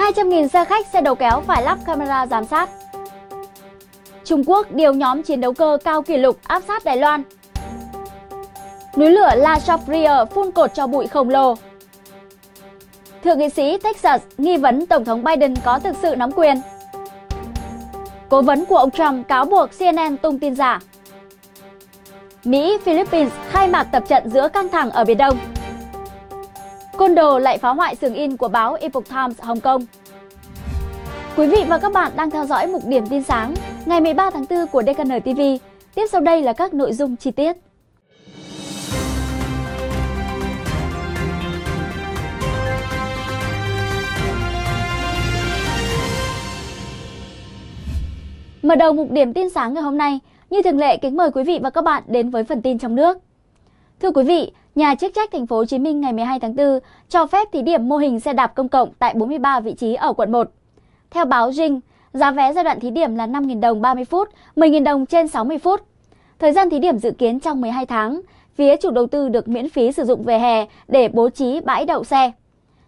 200.000 xe khách, xe đầu kéo phải lắp camera giám sát. Trung Quốc điều nhóm chiến đấu cơ cao kỷ lục áp sát Đài Loan. Núi lửa La Chapria phun cột cho bụi khổng lồ. Thượng nghị sĩ Texas nghi vấn Tổng thống Biden có thực sự nắm quyền. Cố vấn của ông Trump cáo buộc CNN tung tin giả. Mỹ-Philippines khai mạc tập trận giữa căng thẳng ở Biển Đông. Côn đồ lại phá hoại sườn in của báo Epoch Times Hồng Kông. Quý vị và các bạn đang theo dõi mục điểm tin sáng ngày 13 tháng 4 của DKN TV. Tiếp sau đây là các nội dung chi tiết. Mở đầu mục điểm tin sáng ngày hôm nay, như thường lệ kính mời quý vị và các bạn đến với phần tin trong nước. Thưa quý vị, nhà chức trách thành phố Hồ Chí Minh ngày 12 tháng 4 cho phép thí điểm mô hình xe đạp công cộng tại 43 vị trí ở quận 1. Theo báo Dinh, giá vé giai đoạn thí điểm là 5.000 đồng 30 phút, 10.000 đồng trên 60 phút. Thời gian thí điểm dự kiến trong 12 tháng, phía chủ đầu tư được miễn phí sử dụng về hè để bố trí bãi đậu xe.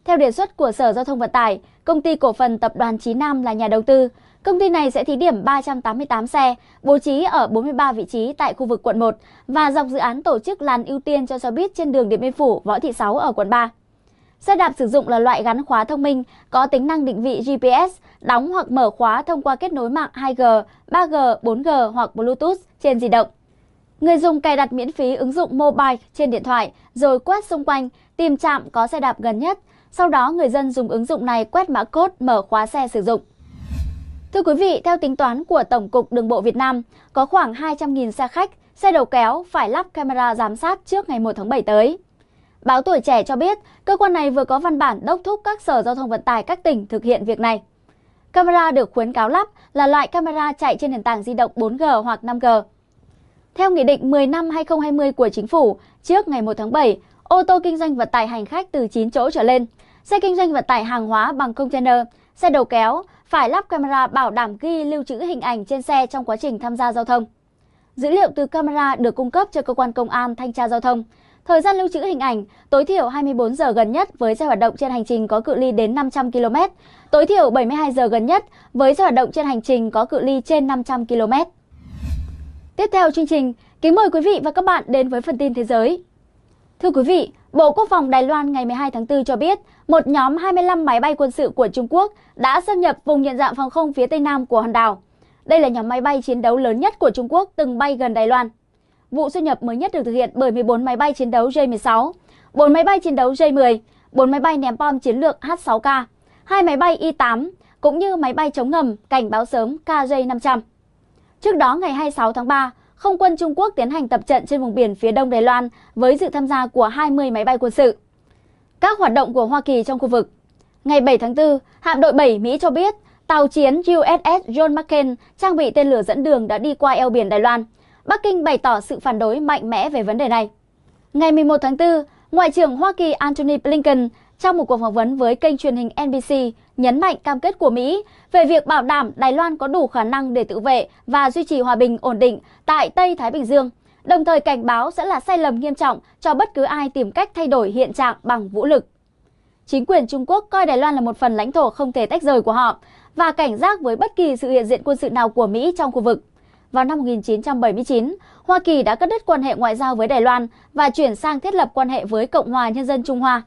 Theo đề xuất của Sở Giao thông Vận tải, công ty cổ phần tập đoàn Chí Nam là nhà đầu tư. Công ty này sẽ thí điểm 388 xe, bố trí ở 43 vị trí tại khu vực quận 1 và dọc dự án tổ chức làn ưu tiên cho xe buýt trên đường Điện Biên Phủ, Võ Thị Sáu ở quận 3. Xe đạp sử dụng là loại gắn khóa thông minh, có tính năng định vị GPS, đóng hoặc mở khóa thông qua kết nối mạng 2G, 3G, 4G hoặc Bluetooth trên di động. Người dùng cài đặt miễn phí ứng dụng mobile trên điện thoại, rồi quét xung quanh, tìm trạm có xe đạp gần nhất – sau đó, người dân dùng ứng dụng này quét mã code mở khóa xe sử dụng. Thưa quý vị, theo tính toán của Tổng cục Đường bộ Việt Nam, có khoảng 200.000 xe khách, xe đầu kéo phải lắp camera giám sát trước ngày 1 tháng 7 tới. Báo Tuổi Trẻ cho biết, cơ quan này vừa có văn bản đốc thúc các sở giao thông vận tải các tỉnh thực hiện việc này. Camera được khuyến cáo lắp là loại camera chạy trên nền tảng di động 4G hoặc 5G. Theo Nghị định 10 năm 2020 của Chính phủ, trước ngày 1 tháng 7, ô tô kinh doanh vận tải hành khách từ 9 chỗ trở lên Xe kinh doanh vận tải hàng hóa bằng container, xe đầu kéo phải lắp camera bảo đảm ghi lưu trữ hình ảnh trên xe trong quá trình tham gia giao thông. Dữ liệu từ camera được cung cấp cho cơ quan công an thanh tra giao thông. Thời gian lưu trữ hình ảnh tối thiểu 24 giờ gần nhất với xe hoạt động trên hành trình có cự ly đến 500 km, tối thiểu 72 giờ gần nhất với xe hoạt động trên hành trình có cự ly trên 500 km. Tiếp theo chương trình, kính mời quý vị và các bạn đến với phần tin thế giới. Thưa quý vị, Bộ Quốc phòng Đài Loan ngày 12 tháng 4 cho biết một nhóm 25 máy bay quân sự của Trung Quốc đã xâm nhập vùng nhận dạng phòng không phía tây nam của hòn đảo. Đây là nhóm máy bay chiến đấu lớn nhất của Trung Quốc từng bay gần Đài Loan. Vụ xâm nhập mới nhất được thực hiện bởi 14 máy bay chiến đấu J-16, 4 máy bay chiến đấu J-10, 4 máy bay ném bom chiến lược H-6K, 2 máy bay Y-8 cũng như máy bay chống ngầm cảnh báo sớm KJ-500. Trước đó ngày 26 tháng 3, không quân Trung Quốc tiến hành tập trận trên vùng biển phía đông Đài Loan với sự tham gia của 20 máy bay quân sự các hoạt động của Hoa Kỳ trong khu vực. Ngày 7 tháng 4, hạm đội 7 Mỹ cho biết tàu chiến USS John McCain trang bị tên lửa dẫn đường đã đi qua eo biển Đài Loan. Bắc Kinh bày tỏ sự phản đối mạnh mẽ về vấn đề này. Ngày 11 tháng 4, Ngoại trưởng Hoa Kỳ Antony Blinken trong một cuộc phỏng vấn với kênh truyền hình NBC nhấn mạnh cam kết của Mỹ về việc bảo đảm Đài Loan có đủ khả năng để tự vệ và duy trì hòa bình ổn định tại Tây Thái Bình Dương – đồng thời cảnh báo sẽ là sai lầm nghiêm trọng cho bất cứ ai tìm cách thay đổi hiện trạng bằng vũ lực. Chính quyền Trung Quốc coi Đài Loan là một phần lãnh thổ không thể tách rời của họ và cảnh giác với bất kỳ sự hiện diện quân sự nào của Mỹ trong khu vực. Vào năm 1979, Hoa Kỳ đã cắt đứt quan hệ ngoại giao với Đài Loan và chuyển sang thiết lập quan hệ với Cộng hòa Nhân dân Trung Hoa.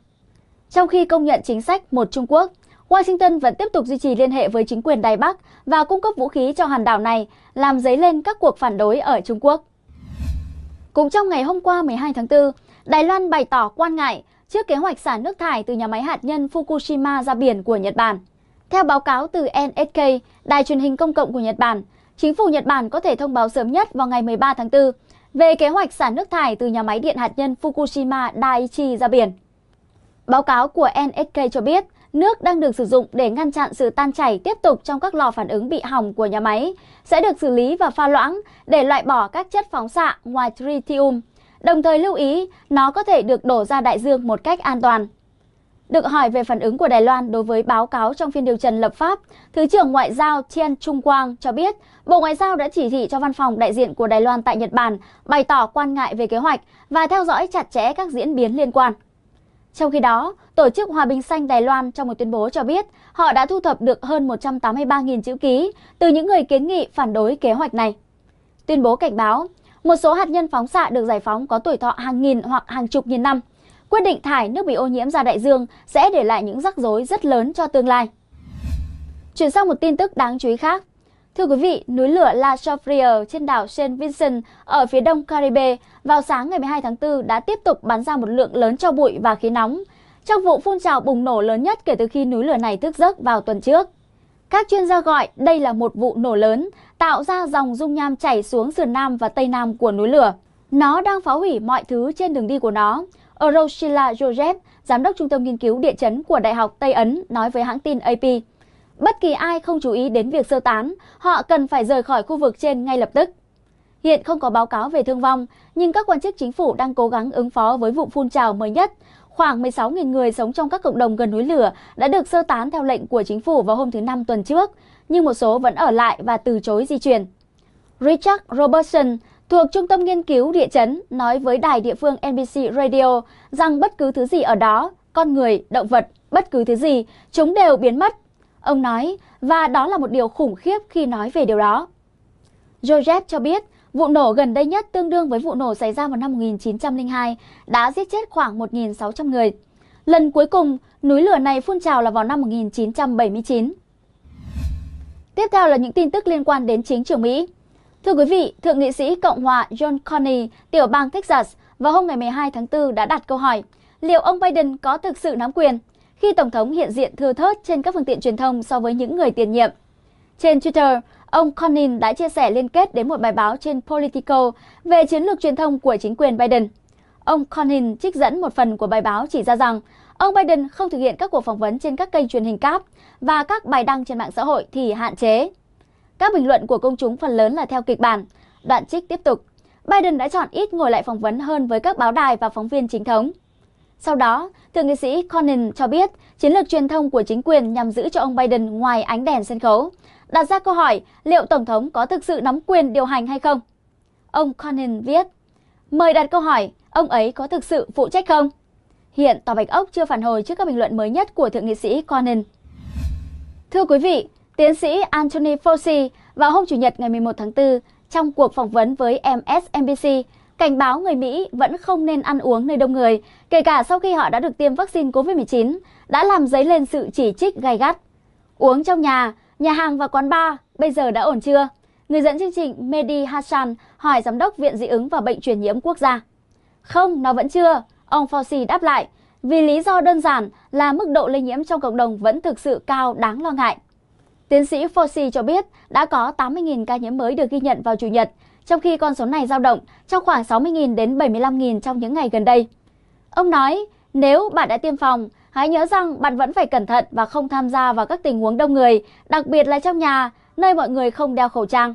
Trong khi công nhận chính sách một Trung Quốc, Washington vẫn tiếp tục duy trì liên hệ với chính quyền Đài Bắc và cung cấp vũ khí cho hòn đảo này, làm dấy lên các cuộc phản đối ở Trung Quốc. Cũng trong ngày hôm qua 12 tháng 4, Đài Loan bày tỏ quan ngại trước kế hoạch xả nước thải từ nhà máy hạt nhân Fukushima ra biển của Nhật Bản. Theo báo cáo từ NSK, đài truyền hình công cộng của Nhật Bản, chính phủ Nhật Bản có thể thông báo sớm nhất vào ngày 13 tháng 4 về kế hoạch xả nước thải từ nhà máy điện hạt nhân Fukushima Daiichi ra biển. Báo cáo của NSK cho biết, nước đang được sử dụng để ngăn chặn sự tan chảy tiếp tục trong các lò phản ứng bị hỏng của nhà máy sẽ được xử lý và pha loãng để loại bỏ các chất phóng xạ ngoài tritium. Đồng thời lưu ý, nó có thể được đổ ra đại dương một cách an toàn. Được hỏi về phản ứng của Đài Loan đối với báo cáo trong phiên điều trần lập pháp, Thứ trưởng Ngoại giao Tian Trung Quang cho biết Bộ Ngoại giao đã chỉ thị cho văn phòng đại diện của Đài Loan tại Nhật Bản bày tỏ quan ngại về kế hoạch và theo dõi chặt chẽ các diễn biến liên quan. Trong khi đó, Tổ chức Hòa bình Xanh Đài Loan trong một tuyên bố cho biết họ đã thu thập được hơn 183.000 chữ ký từ những người kiến nghị phản đối kế hoạch này. Tuyên bố cảnh báo, một số hạt nhân phóng xạ được giải phóng có tuổi thọ hàng nghìn hoặc hàng chục nghìn năm. Quyết định thải nước bị ô nhiễm ra đại dương sẽ để lại những rắc rối rất lớn cho tương lai. Chuyển sang một tin tức đáng chú ý khác. Thưa quý vị, núi lửa La Chofriere trên đảo Saint Vincent ở phía đông Caribe vào sáng ngày 12 tháng 4 đã tiếp tục bắn ra một lượng lớn cho bụi và khí nóng trong vụ phun trào bùng nổ lớn nhất kể từ khi núi lửa này thức giấc vào tuần trước. Các chuyên gia gọi đây là một vụ nổ lớn tạo ra dòng dung nham chảy xuống sườn nam và tây nam của núi lửa. Nó đang phá hủy mọi thứ trên đường đi của nó. Euroshila Joseph, giám đốc trung tâm nghiên cứu địa chấn của Đại học Tây Ấn nói với hãng tin AP. Bất kỳ ai không chú ý đến việc sơ tán, họ cần phải rời khỏi khu vực trên ngay lập tức. Hiện không có báo cáo về thương vong, nhưng các quan chức chính phủ đang cố gắng ứng phó với vụ phun trào mới nhất. Khoảng 16.000 người sống trong các cộng đồng gần núi lửa đã được sơ tán theo lệnh của chính phủ vào hôm thứ Năm tuần trước, nhưng một số vẫn ở lại và từ chối di chuyển. Richard Robertson thuộc Trung tâm Nghiên cứu Địa chấn nói với đài địa phương NBC Radio rằng bất cứ thứ gì ở đó, con người, động vật, bất cứ thứ gì, chúng đều biến mất Ông nói, và đó là một điều khủng khiếp khi nói về điều đó. Joseph cho biết, vụ nổ gần đây nhất tương đương với vụ nổ xảy ra vào năm 1902 đã giết chết khoảng 1.600 người. Lần cuối cùng, núi lửa này phun trào là vào năm 1979. Tiếp theo là những tin tức liên quan đến chính trường Mỹ. Thưa quý vị, Thượng nghị sĩ Cộng hòa John Carney, tiểu bang Texas, vào hôm ngày 12 tháng 4 đã đặt câu hỏi liệu ông Biden có thực sự nắm quyền? khi Tổng thống hiện diện thưa thớt trên các phương tiện truyền thông so với những người tiền nhiệm. Trên Twitter, ông Conin đã chia sẻ liên kết đến một bài báo trên Politico về chiến lược truyền thông của chính quyền Biden. Ông Conin trích dẫn một phần của bài báo chỉ ra rằng ông Biden không thực hiện các cuộc phỏng vấn trên các kênh truyền hình cáp và các bài đăng trên mạng xã hội thì hạn chế. Các bình luận của công chúng phần lớn là theo kịch bản. Đoạn trích tiếp tục. Biden đã chọn ít ngồi lại phỏng vấn hơn với các báo đài và phóng viên chính thống. Sau đó, thượng nghị sĩ Conan cho biết chiến lược truyền thông của chính quyền nhằm giữ cho ông Biden ngoài ánh đèn sân khấu, đặt ra câu hỏi liệu Tổng thống có thực sự nắm quyền điều hành hay không. Ông Conan viết, mời đặt câu hỏi ông ấy có thực sự phụ trách không? Hiện Tòa Bạch Ốc chưa phản hồi trước các bình luận mới nhất của thượng nghị sĩ Conan. Thưa quý vị, tiến sĩ Anthony Fauci vào hôm Chủ nhật ngày 11 tháng 4 trong cuộc phỏng vấn với MSNBC cảnh báo người Mỹ vẫn không nên ăn uống nơi đông người, kể cả sau khi họ đã được tiêm vaccine COVID-19, đã làm dấy lên sự chỉ trích gay gắt. Uống trong nhà, nhà hàng và quán bar bây giờ đã ổn chưa? Người dẫn chương trình Mehdi Hassan hỏi Giám đốc Viện Dị ứng và Bệnh truyền nhiễm quốc gia. Không, nó vẫn chưa, ông Fauci đáp lại, vì lý do đơn giản là mức độ lây nhiễm trong cộng đồng vẫn thực sự cao đáng lo ngại. Tiến sĩ Fauci cho biết đã có 80.000 ca nhiễm mới được ghi nhận vào Chủ nhật, trong khi con số này dao động trong khoảng 60.000 đến 75.000 trong những ngày gần đây. Ông nói, nếu bạn đã tiêm phòng, hãy nhớ rằng bạn vẫn phải cẩn thận và không tham gia vào các tình huống đông người, đặc biệt là trong nhà, nơi mọi người không đeo khẩu trang.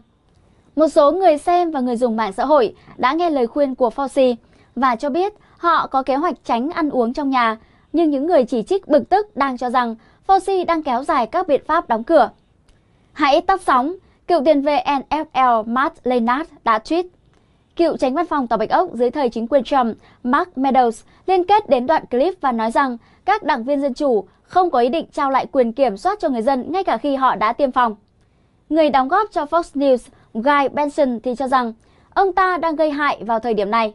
Một số người xem và người dùng mạng xã hội đã nghe lời khuyên của Fauci và cho biết họ có kế hoạch tránh ăn uống trong nhà, nhưng những người chỉ trích bực tức đang cho rằng Fauci đang kéo dài các biện pháp đóng cửa. Hãy tắt sóng, Cựu tiền vệ NFL Matt Leinart đã tweet Cựu tránh văn phòng Tòa Bạch Ốc dưới thời chính quyền Trump Mark Meadows liên kết đến đoạn clip và nói rằng các đảng viên Dân Chủ không có ý định trao lại quyền kiểm soát cho người dân ngay cả khi họ đã tiêm phòng. Người đóng góp cho Fox News Guy Benson thì cho rằng ông ta đang gây hại vào thời điểm này.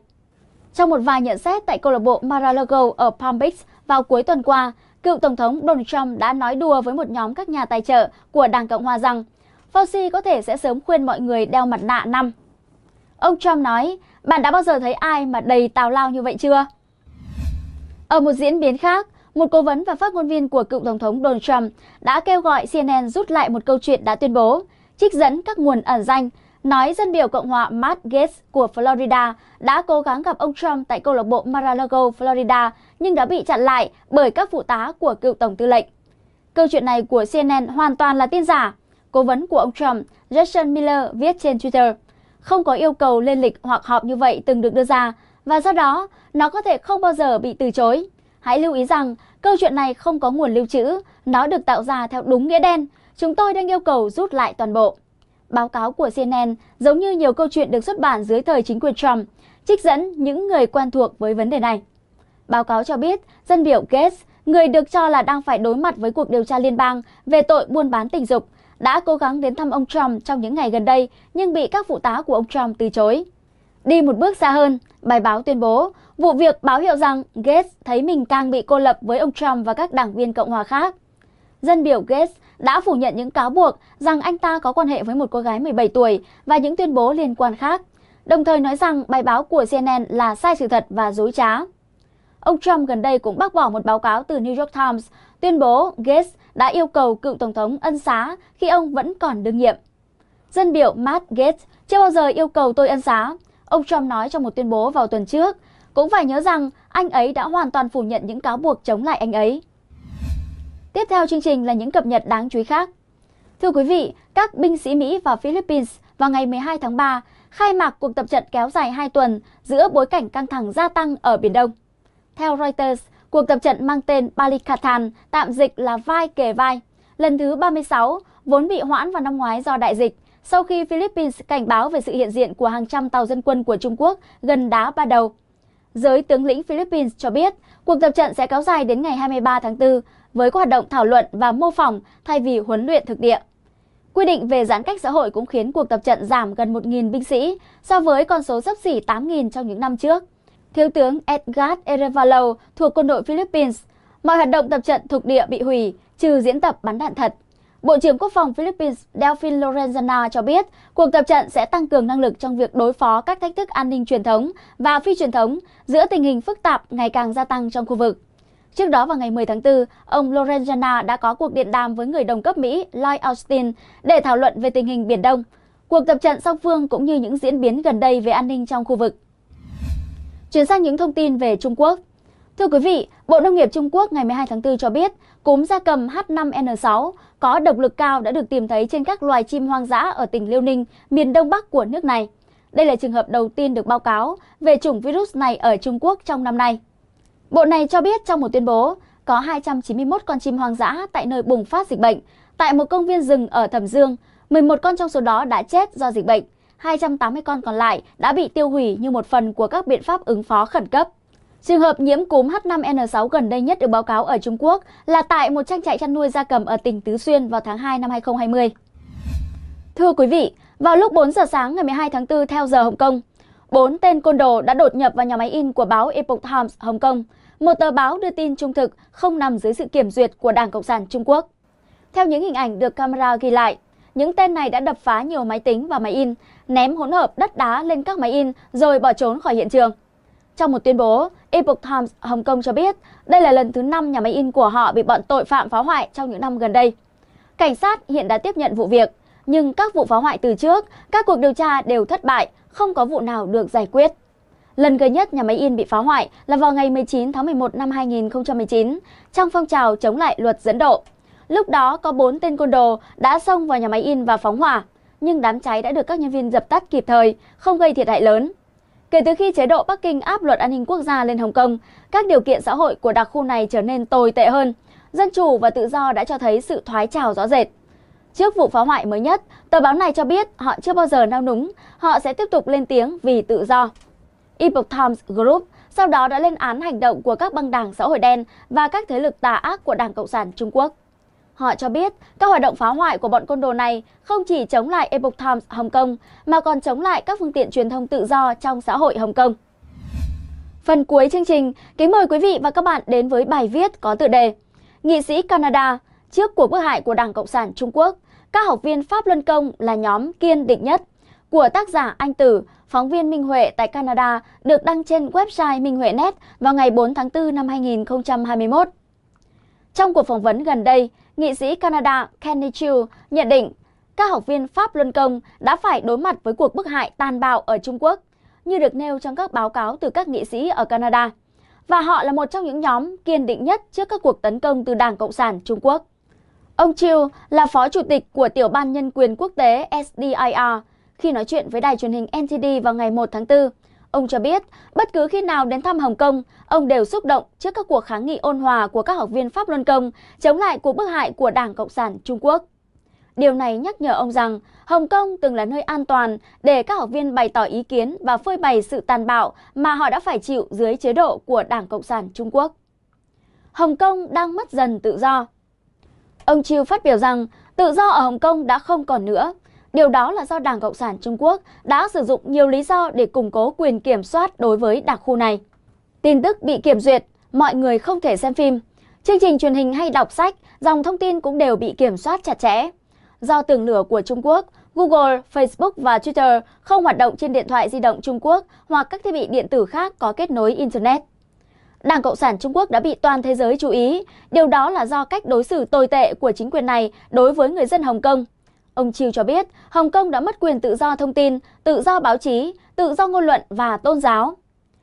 Trong một vài nhận xét tại câu lạc bộ Mar-a-Lago ở Palm Beach vào cuối tuần qua, cựu Tổng thống Donald Trump đã nói đùa với một nhóm các nhà tài trợ của Đảng Cộng Hòa rằng Fauci có thể sẽ sớm khuyên mọi người đeo mặt nạ năm. Ông Trump nói, bạn đã bao giờ thấy ai mà đầy tào lao như vậy chưa? Ở một diễn biến khác, một cố vấn và phát ngôn viên của cựu Tổng thống Donald Trump đã kêu gọi CNN rút lại một câu chuyện đã tuyên bố, trích dẫn các nguồn ẩn danh, nói dân biểu Cộng hòa Matt Gates của Florida đã cố gắng gặp ông Trump tại câu lạc bộ Mar-a-Lago, Florida, nhưng đã bị chặn lại bởi các phụ tá của cựu Tổng tư lệnh. Câu chuyện này của CNN hoàn toàn là tin giả cố vấn của ông Trump, Jason Miller viết trên Twitter. Không có yêu cầu lên lịch hoặc họp như vậy từng được đưa ra và do đó nó có thể không bao giờ bị từ chối. Hãy lưu ý rằng câu chuyện này không có nguồn lưu trữ, nó được tạo ra theo đúng nghĩa đen. Chúng tôi đang yêu cầu rút lại toàn bộ. Báo cáo của CNN giống như nhiều câu chuyện được xuất bản dưới thời chính quyền Trump, trích dẫn những người quen thuộc với vấn đề này. Báo cáo cho biết, dân biểu Gates, người được cho là đang phải đối mặt với cuộc điều tra liên bang về tội buôn bán tình dục, đã cố gắng đến thăm ông Trump trong những ngày gần đây nhưng bị các phụ tá của ông Trump từ chối. Đi một bước xa hơn, bài báo tuyên bố vụ việc báo hiệu rằng Gates thấy mình càng bị cô lập với ông Trump và các đảng viên Cộng hòa khác. Dân biểu Gates đã phủ nhận những cáo buộc rằng anh ta có quan hệ với một cô gái 17 tuổi và những tuyên bố liên quan khác, đồng thời nói rằng bài báo của CNN là sai sự thật và dối trá. Ông Trump gần đây cũng bác bỏ một báo cáo từ New York Times tuyên bố Gates đã yêu cầu cựu Tổng thống ân xá khi ông vẫn còn đương nhiệm. Dân biểu Matt Gates chưa bao giờ yêu cầu tôi ân xá. Ông Trump nói trong một tuyên bố vào tuần trước, cũng phải nhớ rằng anh ấy đã hoàn toàn phủ nhận những cáo buộc chống lại anh ấy. Tiếp theo chương trình là những cập nhật đáng chú ý khác. Thưa quý vị, các binh sĩ Mỹ và Philippines vào ngày 12 tháng 3 khai mạc cuộc tập trận kéo dài 2 tuần giữa bối cảnh căng thẳng gia tăng ở Biển Đông. Theo Reuters, Cuộc tập trận mang tên Balikatan, tạm dịch là vai kề vai, lần thứ 36, vốn bị hoãn vào năm ngoái do đại dịch, sau khi Philippines cảnh báo về sự hiện diện của hàng trăm tàu dân quân của Trung Quốc gần đá Ba Đầu. Giới tướng lĩnh Philippines cho biết, cuộc tập trận sẽ kéo dài đến ngày 23 tháng 4 với các hoạt động thảo luận và mô phỏng thay vì huấn luyện thực địa. Quy định về giãn cách xã hội cũng khiến cuộc tập trận giảm gần 1.000 binh sĩ so với con số sấp xỉ 8.000 trong những năm trước. Thiếu tướng Edgar Erevalo thuộc quân đội Philippines. Mọi hoạt động tập trận thuộc địa bị hủy, trừ diễn tập bắn đạn thật. Bộ trưởng Quốc phòng Philippines Delphine Lorenzana cho biết cuộc tập trận sẽ tăng cường năng lực trong việc đối phó các thách thức an ninh truyền thống và phi truyền thống giữa tình hình phức tạp ngày càng gia tăng trong khu vực. Trước đó vào ngày 10 tháng 4, ông Lorenzana đã có cuộc điện đàm với người đồng cấp Mỹ Lloyd Austin để thảo luận về tình hình Biển Đông, cuộc tập trận song phương cũng như những diễn biến gần đây về an ninh trong khu vực. Chuyển sang những thông tin về Trung Quốc. Thưa quý vị, Bộ Nông nghiệp Trung Quốc ngày 12 tháng 4 cho biết, cúm gia cầm H5N6 có độc lực cao đã được tìm thấy trên các loài chim hoang dã ở tỉnh Liêu Ninh, miền đông bắc của nước này. Đây là trường hợp đầu tiên được báo cáo về chủng virus này ở Trung Quốc trong năm nay. Bộ này cho biết trong một tuyên bố, có 291 con chim hoang dã tại nơi bùng phát dịch bệnh, tại một công viên rừng ở Thẩm Dương, 11 con trong số đó đã chết do dịch bệnh, 280 con còn lại đã bị tiêu hủy như một phần của các biện pháp ứng phó khẩn cấp. Trường hợp nhiễm cúm H5N6 gần đây nhất được báo cáo ở Trung Quốc là tại một trang trại chăn nuôi gia cầm ở tỉnh Tứ Xuyên vào tháng 2 năm 2020. Thưa quý vị, vào lúc 4 giờ sáng ngày 12 tháng 4 theo giờ Hồng Kông, bốn tên côn đồ đã đột nhập vào nhà máy in của báo Epoch Times Hồng Kông, một tờ báo đưa tin trung thực không nằm dưới sự kiểm duyệt của Đảng Cộng sản Trung Quốc. Theo những hình ảnh được camera ghi lại, những tên này đã đập phá nhiều máy tính và máy in, ném hỗn hợp đất đá lên các máy in rồi bỏ trốn khỏi hiện trường. Trong một tuyên bố, Epoch Times Hồng Kông cho biết đây là lần thứ 5 nhà máy in của họ bị bọn tội phạm phá hoại trong những năm gần đây. Cảnh sát hiện đã tiếp nhận vụ việc, nhưng các vụ phá hoại từ trước, các cuộc điều tra đều thất bại, không có vụ nào được giải quyết. Lần gần nhất nhà máy in bị phá hoại là vào ngày 19 tháng 11 năm 2019 trong phong trào chống lại luật dẫn độ. Lúc đó có 4 tên côn đồ đã xông vào nhà máy in và phóng hỏa, nhưng đám cháy đã được các nhân viên dập tắt kịp thời, không gây thiệt hại lớn. Kể từ khi chế độ Bắc Kinh áp luật an ninh quốc gia lên Hồng Kông, các điều kiện xã hội của đặc khu này trở nên tồi tệ hơn. Dân chủ và tự do đã cho thấy sự thoái trào rõ rệt. Trước vụ phá hoại mới nhất, tờ báo này cho biết họ chưa bao giờ nao núng, họ sẽ tiếp tục lên tiếng vì tự do. Epoch Times Group sau đó đã lên án hành động của các băng đảng xã hội đen và các thế lực tà ác của Đảng Cộng sản Trung Quốc. Họ cho biết các hoạt động phá hoại của bọn côn đồ này không chỉ chống lại Epoch Times Hồng Kông mà còn chống lại các phương tiện truyền thông tự do trong xã hội Hồng Kông. Phần cuối chương trình, kính mời quý vị và các bạn đến với bài viết có tựa đề Nghị sĩ Canada trước cuộc bức hại của Đảng Cộng sản Trung Quốc, các học viên Pháp Luân Công là nhóm kiên định nhất của tác giả Anh Tử, phóng viên Minh Huệ tại Canada được đăng trên website Minh Huệ Net vào ngày 4 tháng 4 năm 2021. Trong cuộc phỏng vấn gần đây, nghị sĩ Canada Kenny Chu nhận định các học viên Pháp Luân Công đã phải đối mặt với cuộc bức hại tàn bạo ở Trung Quốc, như được nêu trong các báo cáo từ các nghị sĩ ở Canada. Và họ là một trong những nhóm kiên định nhất trước các cuộc tấn công từ Đảng Cộng sản Trung Quốc. Ông Chiu là phó chủ tịch của tiểu ban nhân quyền quốc tế SDIR khi nói chuyện với đài truyền hình NTD vào ngày 1 tháng 4. Ông cho biết, bất cứ khi nào đến thăm Hồng Kông, ông đều xúc động trước các cuộc kháng nghị ôn hòa của các học viên Pháp Luân Công chống lại cuộc bức hại của Đảng Cộng sản Trung Quốc. Điều này nhắc nhở ông rằng Hồng Kông từng là nơi an toàn để các học viên bày tỏ ý kiến và phơi bày sự tàn bạo mà họ đã phải chịu dưới chế độ của Đảng Cộng sản Trung Quốc. Hồng Kông đang mất dần tự do. Ông Chiu phát biểu rằng tự do ở Hồng Kông đã không còn nữa Điều đó là do Đảng Cộng sản Trung Quốc đã sử dụng nhiều lý do để củng cố quyền kiểm soát đối với đặc khu này. Tin tức bị kiểm duyệt, mọi người không thể xem phim. Chương trình truyền hình hay đọc sách, dòng thông tin cũng đều bị kiểm soát chặt chẽ. Do tường lửa của Trung Quốc, Google, Facebook và Twitter không hoạt động trên điện thoại di động Trung Quốc hoặc các thiết bị điện tử khác có kết nối Internet. Đảng Cộng sản Trung Quốc đã bị toàn thế giới chú ý, điều đó là do cách đối xử tồi tệ của chính quyền này đối với người dân Hồng Kông. Ông Chiêu cho biết Hồng Kông đã mất quyền tự do thông tin, tự do báo chí, tự do ngôn luận và tôn giáo.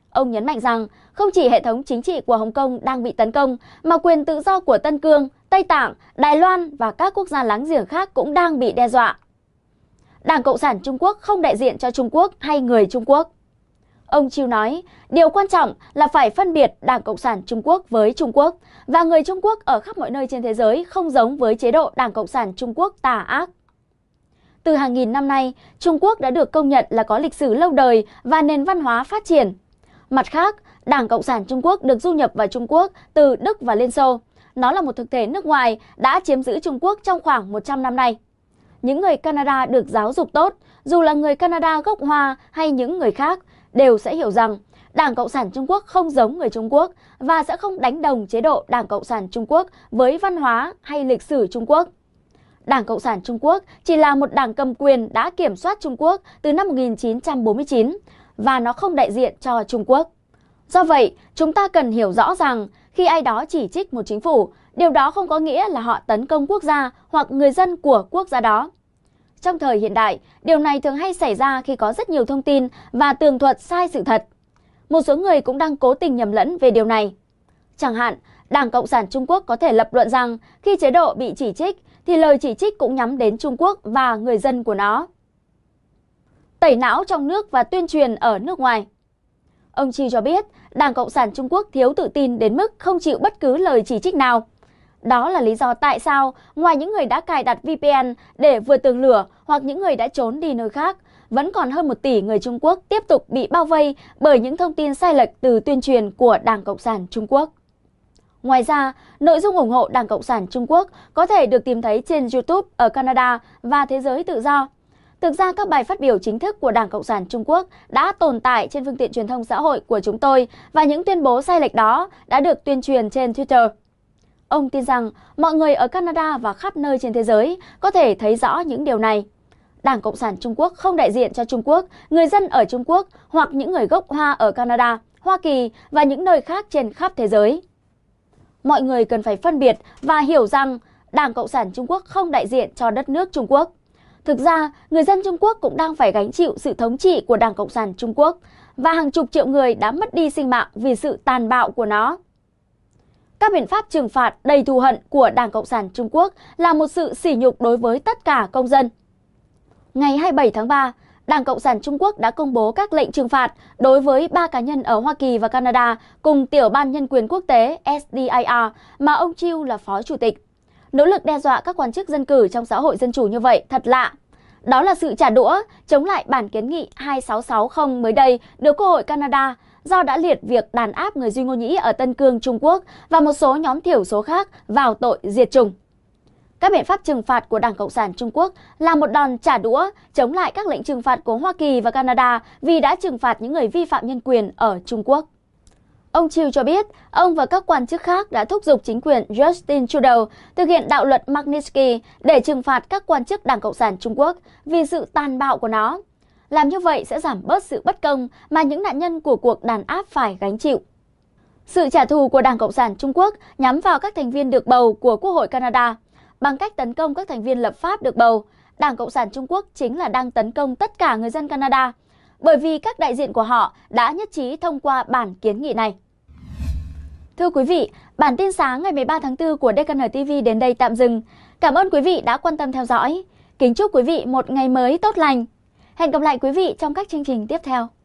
Ông nhấn mạnh rằng không chỉ hệ thống chính trị của Hồng Kông đang bị tấn công mà quyền tự do của Tân Cương, Tây Tạng, Đài Loan và các quốc gia láng giềng khác cũng đang bị đe dọa. Đảng Cộng sản Trung Quốc không đại diện cho Trung Quốc hay người Trung Quốc. Ông Chiêu nói, điều quan trọng là phải phân biệt Đảng Cộng sản Trung Quốc với Trung Quốc và người Trung Quốc ở khắp mọi nơi trên thế giới không giống với chế độ Đảng Cộng sản Trung Quốc tà ác. Từ hàng nghìn năm nay, Trung Quốc đã được công nhận là có lịch sử lâu đời và nền văn hóa phát triển. Mặt khác, Đảng Cộng sản Trung Quốc được du nhập vào Trung Quốc từ Đức và Liên Xô. Nó là một thực thể nước ngoài đã chiếm giữ Trung Quốc trong khoảng 100 năm nay. Những người Canada được giáo dục tốt, dù là người Canada gốc Hoa hay những người khác, đều sẽ hiểu rằng Đảng Cộng sản Trung Quốc không giống người Trung Quốc và sẽ không đánh đồng chế độ Đảng Cộng sản Trung Quốc với văn hóa hay lịch sử Trung Quốc. Đảng Cộng sản Trung Quốc chỉ là một đảng cầm quyền đã kiểm soát Trung Quốc từ năm 1949 và nó không đại diện cho Trung Quốc. Do vậy, chúng ta cần hiểu rõ rằng khi ai đó chỉ trích một chính phủ, điều đó không có nghĩa là họ tấn công quốc gia hoặc người dân của quốc gia đó. Trong thời hiện đại, điều này thường hay xảy ra khi có rất nhiều thông tin và tường thuật sai sự thật. Một số người cũng đang cố tình nhầm lẫn về điều này. Chẳng hạn, Đảng Cộng sản Trung Quốc có thể lập luận rằng khi chế độ bị chỉ trích thì lời chỉ trích cũng nhắm đến Trung Quốc và người dân của nó. Tẩy não trong nước và tuyên truyền ở nước ngoài Ông Chi cho biết Đảng Cộng sản Trung Quốc thiếu tự tin đến mức không chịu bất cứ lời chỉ trích nào. Đó là lý do tại sao ngoài những người đã cài đặt VPN để vượt tường lửa hoặc những người đã trốn đi nơi khác, vẫn còn hơn một tỷ người Trung Quốc tiếp tục bị bao vây bởi những thông tin sai lệch từ tuyên truyền của Đảng Cộng sản Trung Quốc. Ngoài ra, nội dung ủng hộ Đảng Cộng sản Trung Quốc có thể được tìm thấy trên YouTube ở Canada và Thế giới tự do. Thực ra các bài phát biểu chính thức của Đảng Cộng sản Trung Quốc đã tồn tại trên phương tiện truyền thông xã hội của chúng tôi và những tuyên bố sai lệch đó đã được tuyên truyền trên Twitter. Ông tin rằng mọi người ở Canada và khắp nơi trên thế giới có thể thấy rõ những điều này. Đảng Cộng sản Trung Quốc không đại diện cho Trung Quốc, người dân ở Trung Quốc hoặc những người gốc Hoa ở Canada, Hoa Kỳ và những nơi khác trên khắp thế giới mọi người cần phải phân biệt và hiểu rằng Đảng Cộng sản Trung Quốc không đại diện cho đất nước Trung Quốc. Thực ra, người dân Trung Quốc cũng đang phải gánh chịu sự thống trị của Đảng Cộng sản Trung Quốc và hàng chục triệu người đã mất đi sinh mạng vì sự tàn bạo của nó. Các biện pháp trừng phạt đầy thù hận của Đảng Cộng sản Trung Quốc là một sự sỉ nhục đối với tất cả công dân. Ngày 27 tháng 3, Đảng Cộng sản Trung Quốc đã công bố các lệnh trừng phạt đối với ba cá nhân ở Hoa Kỳ và Canada cùng Tiểu ban Nhân quyền Quốc tế SDIR mà ông Chiu là phó chủ tịch. Nỗ lực đe dọa các quan chức dân cử trong xã hội dân chủ như vậy thật lạ. Đó là sự trả đũa chống lại bản kiến nghị 2660 mới đây được Quốc hội Canada do đã liệt việc đàn áp người Duy Ngô Nhĩ ở Tân Cương, Trung Quốc và một số nhóm thiểu số khác vào tội diệt chủng. Các biện pháp trừng phạt của Đảng Cộng sản Trung Quốc là một đòn trả đũa chống lại các lệnh trừng phạt của Hoa Kỳ và Canada vì đã trừng phạt những người vi phạm nhân quyền ở Trung Quốc. Ông Chiu cho biết, ông và các quan chức khác đã thúc giục chính quyền Justin Trudeau thực hiện đạo luật Magnitsky để trừng phạt các quan chức Đảng Cộng sản Trung Quốc vì sự tàn bạo của nó. Làm như vậy sẽ giảm bớt sự bất công mà những nạn nhân của cuộc đàn áp phải gánh chịu. Sự trả thù của Đảng Cộng sản Trung Quốc nhắm vào các thành viên được bầu của Quốc hội Canada bằng cách tấn công các thành viên lập pháp được bầu. Đảng Cộng sản Trung Quốc chính là đang tấn công tất cả người dân Canada, bởi vì các đại diện của họ đã nhất trí thông qua bản kiến nghị này. Thưa quý vị, bản tin sáng ngày 13 tháng 4 của DKN TV đến đây tạm dừng. Cảm ơn quý vị đã quan tâm theo dõi. Kính chúc quý vị một ngày mới tốt lành. Hẹn gặp lại quý vị trong các chương trình tiếp theo.